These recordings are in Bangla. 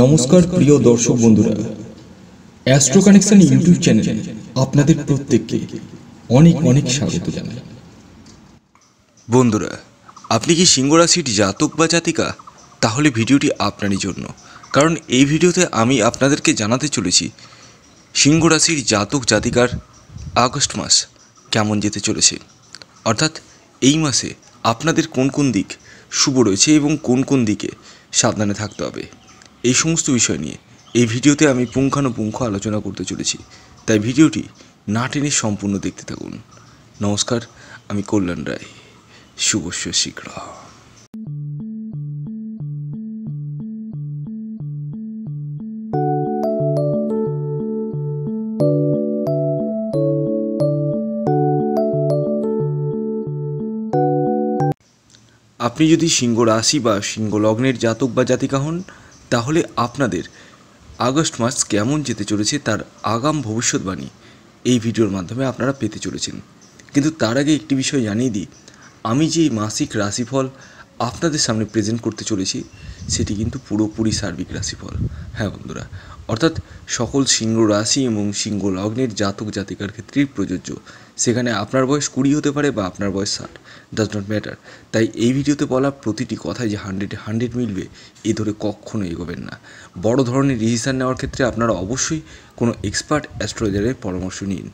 নমস্কার প্রিয় দর্শক বন্ধুরা অ্যাস্ট্রো কানেকশন ইউটিউব চ্যানেলে আপনাদের প্রত্যেককে অনেক অনেক স্বাগত জানাই বন্ধুরা আপনি কি সিংহ রাশির জাতক বা জাতিকা তাহলে ভিডিওটি আপনারই জন্য কারণ এই ভিডিওতে আমি আপনাদেরকে জানাতে চলেছি সিংহ রাশির জাতক জাতিকার আগস্ট মাস কেমন যেতে চলেছে অর্থাৎ এই মাসে আপনাদের কোন কোন দিক শুভ রয়েছে এবং কোন কোন দিকে সাবধানে থাকতে হবে এই সমস্ত বিষয় নিয়ে এই ভিডিওতে আমি পুঙ্খানুপুঙ্খ আলোচনা করতে চলেছি তাই ভিডিওটি না টেনে সম্পূর্ণ দেখতে থাকুন নমস্কার আমি কল্যাণ রায় শুভস্য শীঘ্র আপনি যদি সিংহ রাশি বা সিংহ লগ্নের জাতক বা জাতিকা হন তাহলে আপনাদের আগস্ট মাস কেমন যেতে চলেছে তার আগাম ভবিষ্যৎবাণী এই ভিডিওর মাধ্যমে আপনারা পেতে চলেছেন কিন্তু তার আগে একটি বিষয় জানিয়ে দিই আমি যে মাসিক রাশিফল আপনাদের সামনে প্রেজেন্ট করতে চলেছি সেটি কিন্তু পুরোপুরি সার্বিক রাশিফল হ্যাঁ বন্ধুরা অর্থাৎ সকল সিংহ রাশি এবং সিংহ লগ্নের জাতক জাতিকার ক্ষেত্রেই প্রযোজ্য সেখানে আপনার বয়স কুড়ি হতে পারে বা আপনার বয়স ষাট ডাজ নট ম্যাটার তাই এই ভিডিওতে বলা প্রতিটি কথায় যে হান্ড্রেড হান্ড্রেড মিলবে এ ধরে কখনো এগোবেন না বড় ধরনের ডিসিশান নেওয়ার ক্ষেত্রে আপনারা অবশ্যই কোনো এক্সপার্ট অ্যাস্ট্রোলজারের পরামর্শ নিন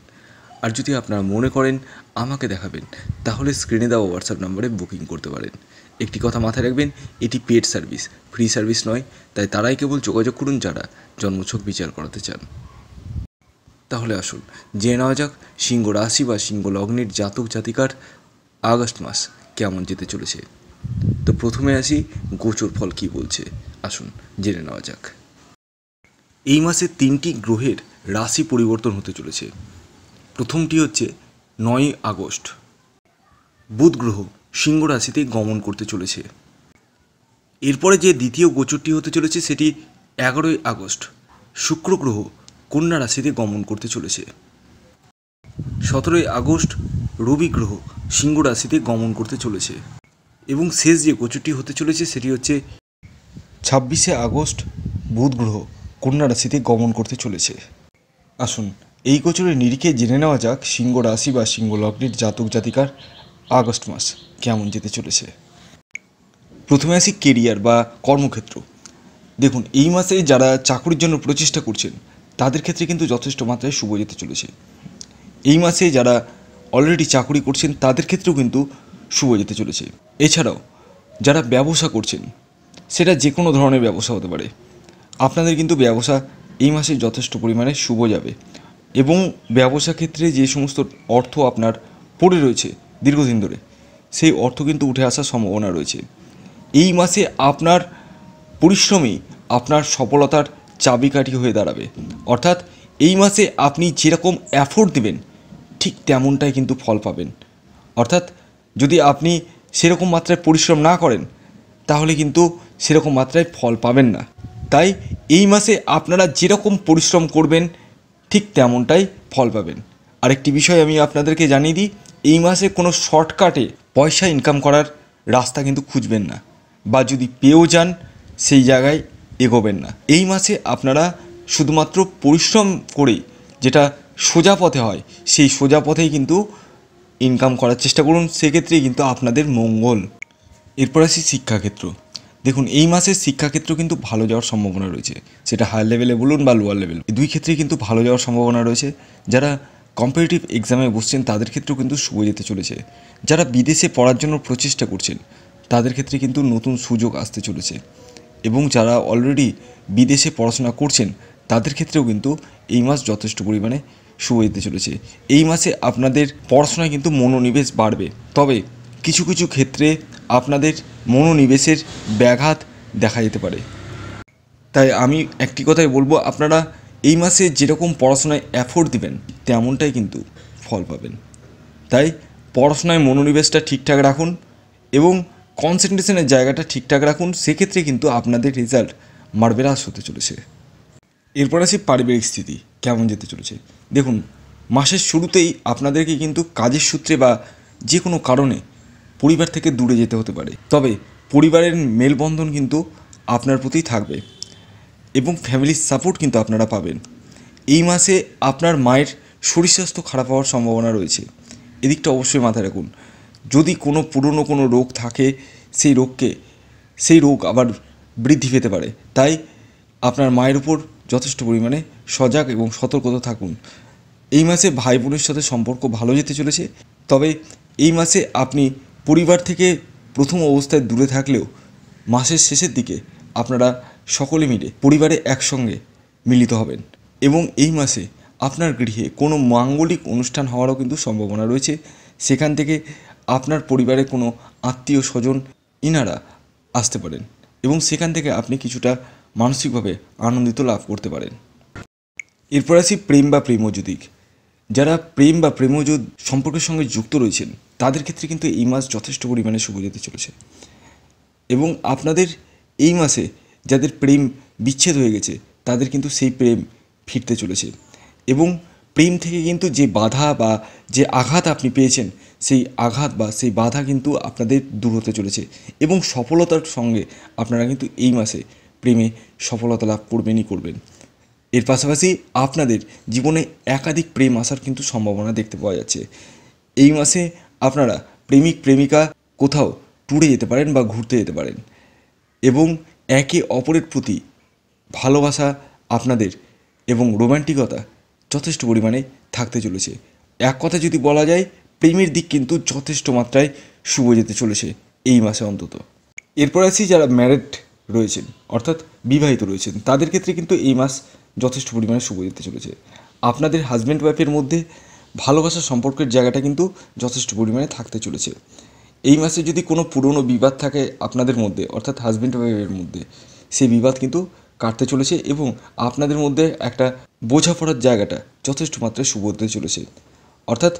আর যদি আপনারা মনে করেন আমাকে দেখাবেন তাহলে স্ক্রিনে দেওয়া হোয়াটসঅ্যাপ নম্বরে বুকিং করতে পারেন একটি কথা মাথায় রাখবেন এটি পেড সার্ভিস ফ্রি সার্ভিস নয় তাই তারাই কেবল যোগাযোগ করুন যারা জন্মছক বিচার করাতে চান তাহলে আসুন জেনে নেওয়া যাক সিংহ রাশি বা সিংহ লগ্নের জাতক জাতিকার আগস্ট মাস কেমন যেতে চলেছে তো প্রথমে আসি গোচর ফল কি বলছে আসুন জেনে নেওয়া যাক এই মাসে তিনটি গ্রহের রাশি পরিবর্তন হতে চলেছে প্রথমটি হচ্ছে নয় আগস্ট বুধ গ্রহ সিংহ রাশিতে গমন করতে চলেছে এরপরে যে দ্বিতীয় গোচরটি হতে চলেছে সেটি এগারোই আগস্ট শুক্র গ্রহ কন্যা রাশিতে গমন করতে চলেছে সতেরোই আগস্ট রবি গ্রহ সিংহ রাশিতে গমন করতে চলেছে এবং শেষ যে গোচরটি হতে চলেছে সেটি হচ্ছে ছাব্বিশে আগস্ট বুধ গ্রহ কন্যা রাশিতে গমন করতে চলেছে আসুন এই গোচরের নিরিখে জেনে নেওয়া যাক সিংহ রাশি বা সিংহ লগ্নের জাতক জাতিকার আগস্ট মাস কেমন যেতে চলেছে প্রথমে আসি কেরিয়ার বা কর্মক্ষেত্র দেখুন এই মাসে যারা চাকরির জন্য প্রচেষ্টা করছেন তাদের ক্ষেত্রে কিন্তু যথেষ্ট মাত্রায় শুভ যেতে চলেছে এই মাসে যারা অলরেডি চাকরি করছেন তাদের ক্ষেত্রেও কিন্তু শুভ যেতে চলেছে এছাড়াও যারা ব্যবসা করছেন সেটা যে কোনো ধরনের ব্যবসা হতে পারে আপনাদের কিন্তু ব্যবসা এই মাসে যথেষ্ট পরিমাণে শুভ যাবে এবং ব্যবসা ক্ষেত্রে যে সমস্ত অর্থ আপনার পড়ে রয়েছে দীর্ঘদিন ধরে সেই অর্থ কিন্তু উঠে আসার সম্ভাবনা রয়েছে এই মাসে আপনার পরিশ্রমই আপনার সফলতার চাবিকাঠি হয়ে দাঁড়াবে অর্থাৎ এই মাসে আপনি যেরকম অ্যাফোর্ড দেবেন ঠিক তেমনটাই কিন্তু ফল পাবেন অর্থাৎ যদি আপনি সেরকম মাত্রায় পরিশ্রম না করেন তাহলে কিন্তু সেরকম মাত্রায় ফল পাবেন না তাই এই মাসে আপনারা যেরকম পরিশ্রম করবেন ঠিক তেমনটাই ফল পাবেন আরেকটি বিষয় আমি আপনাদেরকে জানিয়ে দিই এই মাসে কোনো শর্টকাটে পয়সা ইনকাম করার রাস্তা কিন্তু খুঁজবেন না বা যদি পেয়েও যান সেই জায়গায় এগোবেন না এই মাসে আপনারা শুধুমাত্র পরিশ্রম করে যেটা সোজা পথে হয় সেই সোজা পথেই কিন্তু ইনকাম করার চেষ্টা করুন সেক্ষেত্রে কিন্তু আপনাদের মঙ্গল এরপর আসি শিক্ষাক্ষেত্র দেখুন এই মাসে শিক্ষাক্ষেত্র কিন্তু ভালো যাওয়ার সম্ভাবনা রয়েছে সেটা হায়ার লেভেলে বলুন বা লোয়ার লেভেল দুই ক্ষেত্রেই কিন্তু ভালো যাওয়ার সম্ভাবনা রয়েছে যারা কম্পিটিটিভ এক্সামে বসছেন তাদের ক্ষেত্রেও কিন্তু শুয়ে যেতে চলেছে যারা বিদেশে পড়ার জন্য প্রচেষ্টা করছেন তাদের ক্ষেত্রে কিন্তু নতুন সুযোগ আসতে চলেছে এবং যারা অলরেডি বিদেশে পড়াশোনা করছেন তাদের ক্ষেত্রেও কিন্তু এই মাস যথেষ্ট পরিমাণে শুয়ে যেতে চলেছে এই মাসে আপনাদের পড়াশোনায় কিন্তু মনোনিবেশ বাড়বে তবে কিছু কিছু ক্ষেত্রে আপনাদের মনোনিবেশের ব্যাঘাত দেখা যেতে পারে তাই আমি একটি কথাই বলবো আপনারা এই মাসে যেরকম পড়াশোনায় অ্যাফোর্ড দিবেন তেমনটাই কিন্তু ফল পাবেন তাই পড়াশোনায় মনোনিবেশটা ঠিকঠাক রাখুন এবং কনসেন্ট্রেশনের জায়গাটা ঠিকঠাক রাখুন সেক্ষেত্রে কিন্তু আপনাদের রেজাল্ট মার্বেরাস হতে চলেছে এরপর আসি পারিবারিক স্থিতি কেমন যেতে চলেছে দেখুন মাসের শুরুতেই আপনাদেরকে কিন্তু কাজের সূত্রে বা যে কোনো কারণে পরিবার থেকে দূরে যেতে হতে পারে তবে পরিবারের মেলবন্ধন কিন্তু আপনার প্রতি থাকবে এবং ফ্যামিলির সাপোর্ট কিন্তু আপনারা পাবেন এই মাসে আপনার মায়ের শরীর স্বাস্থ্য খারাপ হওয়ার সম্ভাবনা রয়েছে এদিকটা অবশ্যই মাথায় রাখুন যদি কোনো পুরনো কোনো রোগ থাকে সেই রোগকে সেই রোগ আবার বৃদ্ধি পেতে পারে তাই আপনার মায়ের উপর যথেষ্ট পরিমাণে সজাগ এবং সতর্কতা থাকুন এই মাসে ভাই বোনের সাথে সম্পর্ক ভালো যেতে চলেছে তবে এই মাসে আপনি পরিবার থেকে প্রথম অবস্থায় দূরে থাকলেও মাসের শেষের দিকে আপনারা সকলে মিলে পরিবারে একসঙ্গে মিলিত হবেন এবং এই মাসে আপনার গৃহে কোনো মাঙ্গলিক অনুষ্ঠান হওয়ারও কিন্তু সম্ভাবনা রয়েছে সেখান থেকে আপনার পরিবারে কোনো আত্মীয় স্বজন ইনারা আসতে পারেন এবং সেখান থেকে আপনি কিছুটা মানসিকভাবে আনন্দিত লাভ করতে পারেন এরপর আসি প্রেম বা প্রেমযুদিক যারা প্রেম বা প্রেমযুদ সম্পর্কের সঙ্গে যুক্ত রয়েছেন তাদের ক্ষেত্রে কিন্তু এই মাস যথেষ্ট পরিমাণে শুভ যেতে চলেছে এবং আপনাদের এই মাসে যাদের প্রেম বিচ্ছেদ হয়ে গেছে তাদের কিন্তু সেই প্রেম ফিরতে চলেছে এবং প্রেম থেকে কিন্তু যে বাধা বা যে আঘাত আপনি পেয়েছেন সেই আঘাত বা সেই বাধা কিন্তু আপনাদের দূর হতে চলেছে এবং সফলতার সঙ্গে আপনারা কিন্তু এই মাসে প্রেমে সফলতা লাভ করবেনই করবেন এর পাশাপাশি আপনাদের জীবনে একাধিক প্রেম আসার কিন্তু সম্ভাবনা দেখতে পাওয়া যাচ্ছে এই মাসে আপনারা প্রেমিক প্রেমিকা কোথাও ট্যুরে যেতে পারেন বা ঘুরতে যেতে পারেন এবং একে অপরের প্রতি ভালোবাসা আপনাদের এবং রোম্যান্টিকতা যথেষ্ট পরিমাণে থাকতে চলেছে এক কথা যদি বলা যায় প্রেমের দিক কিন্তু যথেষ্ট মাত্রায় শুভ যেতে চলেছে এই মাসে অন্তত এরপর আছি যারা ম্যারেড রয়েছেন অর্থাৎ বিবাহিত রয়েছেন তাদের ক্ষেত্রে কিন্তু এই মাস যথেষ্ট পরিমাণে শুভ যেতে চলেছে আপনাদের হাজব্যান্ড ওয়াইফের মধ্যে ভালোবাসার সম্পর্কের জায়গাটা কিন্তু যথেষ্ট পরিমাণে থাকতে চলেছে এই মাসে যদি কোনো পুরনো বিবাদ থাকে আপনাদের মধ্যে অর্থাৎ হাজব্যান্ড ওয়াইফের মধ্যে সেই বিবাদ কিন্তু কাটতে চলেছে এবং আপনাদের মধ্যে একটা বোঝাপড়ার জায়গাটা যথেষ্ট মাত্রায় সুবোধতে চলেছে অর্থাৎ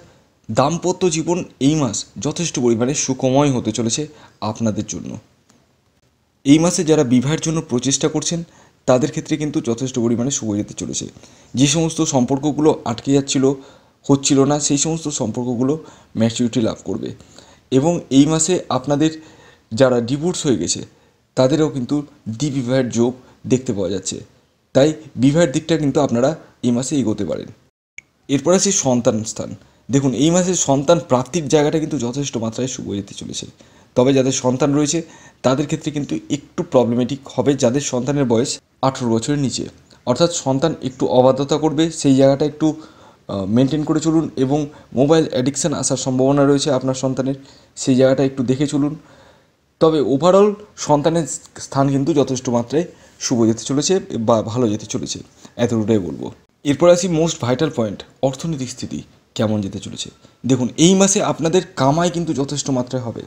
দাম্পত্য জীবন এই মাস যথেষ্ট পরিমাণে সুকময় হতে চলেছে আপনাদের জন্য এই মাসে যারা বিবাহের জন্য প্রচেষ্টা করছেন তাদের ক্ষেত্রে কিন্তু যথেষ্ট পরিমাণে শুভ যেতে চলেছে যে সমস্ত সম্পর্কগুলো আটকে যাচ্ছিল হচ্ছিল না সেই সমস্ত সম্পর্কগুলো ম্যাচুরিটি লাভ করবে এবং এই মাসে আপনাদের যারা ডিভোর্স হয়ে গেছে তাদেরও কিন্তু দ্বিবিবাহের যোগ দেখতে পাওয়া যাচ্ছে তাই বিবাহের দিকটা কিন্তু আপনারা এই মাসে এগোতে পারেন এরপর আছে সন্তান স্থান দেখুন এই মাসে সন্তান প্রাপ্তির জায়গাটা কিন্তু যথেষ্ট মাত্রায় শুভ যেতে চলেছে তবে যাদের সন্তান রয়েছে তাদের ক্ষেত্রে কিন্তু একটু প্রবলেমেটিক হবে যাদের সন্তানের বয়স আঠেরো বছরের নিচে অর্থাৎ সন্তান একটু অবাধ্যতা করবে সেই জায়গাটা একটু মেনটেন করে চলুন এবং মোবাইল অ্যাডিকশান আসার সম্ভাবনা রয়েছে আপনার সন্তানের সেই জায়গাটা একটু দেখে চলুন তবে ওভারঅল সন্তানের স্থান কিন্তু যথেষ্ট মাত্রায় শুভ যেতে চলেছে বা ভালো যেতে চলেছে এতটাই বলবো এরপর আসি মোস্ট ভাইটাল পয়েন্ট অর্থনৈতিক স্থিতি কেমন যেতে চলেছে দেখুন এই মাসে আপনাদের কামাই কিন্তু যথেষ্ট মাত্রায় হবে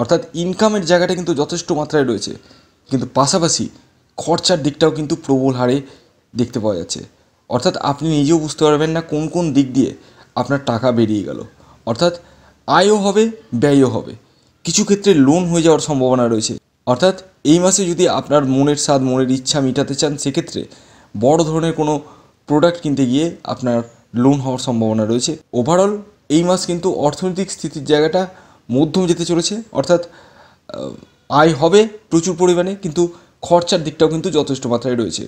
অর্থাৎ ইনকামের জায়গাটা কিন্তু যথেষ্ট মাত্রায় রয়েছে কিন্তু পাশাপাশি খরচার দিকটাও কিন্তু প্রবল হারে দেখতে পাওয়া যাচ্ছে অর্থাৎ আপনি নিজেও বুঝতে পারবেন না কোন কোন দিক দিয়ে আপনার টাকা বেরিয়ে গেল অর্থাৎ আয়ও হবে ব্যয়ও হবে কিছু ক্ষেত্রে লোন হয়ে যাওয়ার সম্ভাবনা রয়েছে অর্থাৎ এই মাসে যদি আপনার মনের স্বাদ মনের ইচ্ছা মেটাতে চান সেক্ষেত্রে বড় ধরনের কোনো প্রোডাক্ট কিনতে গিয়ে আপনার লোন হওয়ার সম্ভাবনা রয়েছে ওভারঅল এই মাস কিন্তু অর্থনৈতিক স্থিতির জায়গাটা মধ্যম যেতে চলেছে অর্থাৎ আয় হবে প্রচুর পরিমাণে কিন্তু খরচার দিকটাও কিন্তু যথেষ্ট মাত্রায় রয়েছে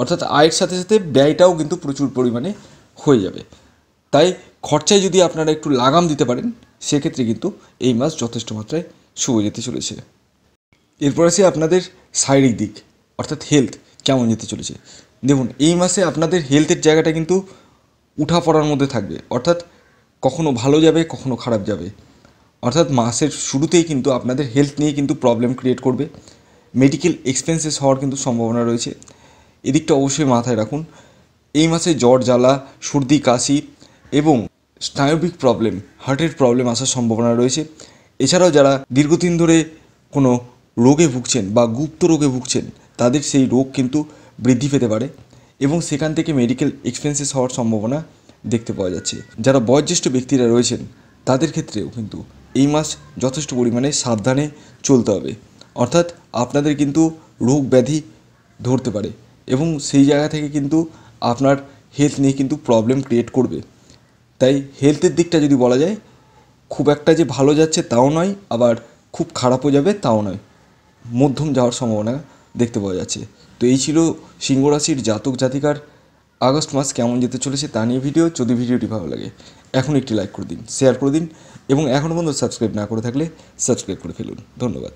অর্থাৎ আয়ের সাথে সাথে ব্যয়টাও কিন্তু প্রচুর পরিমাণে হয়ে যাবে তাই খরচায় যদি আপনারা একটু লাগাম দিতে পারেন সেক্ষেত্রে কিন্তু এই মাস যথেষ্ট মাত্রায় শুভ যেতে চলেছে এরপর আসি আপনাদের শারীরিক দিক অর্থাৎ হেলথ কেমন যেতে চলেছে দেখুন এই মাসে আপনাদের হেলথের জায়গাটা কিন্তু উঠা পড়ার মধ্যে থাকবে অর্থাৎ কখনো ভালো যাবে কখনো খারাপ যাবে অর্থাৎ মাসের শুরুতেই কিন্তু আপনাদের হেলথ নিয়ে কিন্তু প্রবলেম ক্রিয়েট করবে মেডিকেল এক্সপেন্সেস হওয়ার কিন্তু সম্ভাবনা রয়েছে এদিকটা অবশ্যই মাথায় রাখুন এই মাসে জ্বর জ্বালা সর্দি কাশি এবং স্নায়বিক প্রবলেম হার্টের প্রবলেম আসার সম্ভাবনা রয়েছে এছাড়াও যারা দীর্ঘদিন ধরে কোনো রোগে ভুগছেন বা গুপ্ত রোগে ভুগছেন তাদের সেই রোগ কিন্তু বৃদ্ধি পেতে পারে এবং সেখান থেকে মেডিকেল এক্সপেন্সেস হওয়ার সম্ভাবনা দেখতে পাওয়া যাচ্ছে যারা বয়োজ্যেষ্ঠ ব্যক্তিরা রয়েছেন তাদের ক্ষেত্রেও কিন্তু এই মাস যথেষ্ট পরিমাণে সাবধানে চলতে হবে অর্থাৎ আপনাদের কিন্তু রোগ ব্যাধি ধরতে পারে এবং সেই জায়গা থেকে কিন্তু আপনার হেলথ নিয়ে কিন্তু প্রবলেম ক্রিয়েট করবে তাই হেলথের দিকটা যদি বলা যায় খুব একটা যে ভালো যাচ্ছে তাও নয় আবার খুব খারাপও যাবে তাও নয় মধ্যম যাওয়ার সম্ভাবনা দেখতে পাওয়া যাচ্ছে তো এই ছিল সিংহ রাশির জাতক জাতিকার আগস্ট মাস কেমন যেতে চলেছে তা নিয়ে ভিডিও যদি ভিডিওটি ভালো লাগে এখন একটি লাইক করে দিন শেয়ার করে দিন এবং এখনও পর্যন্ত সাবস্ক্রাইব না করে থাকলে সাবস্ক্রাইব করে ফেলুন ধন্যবাদ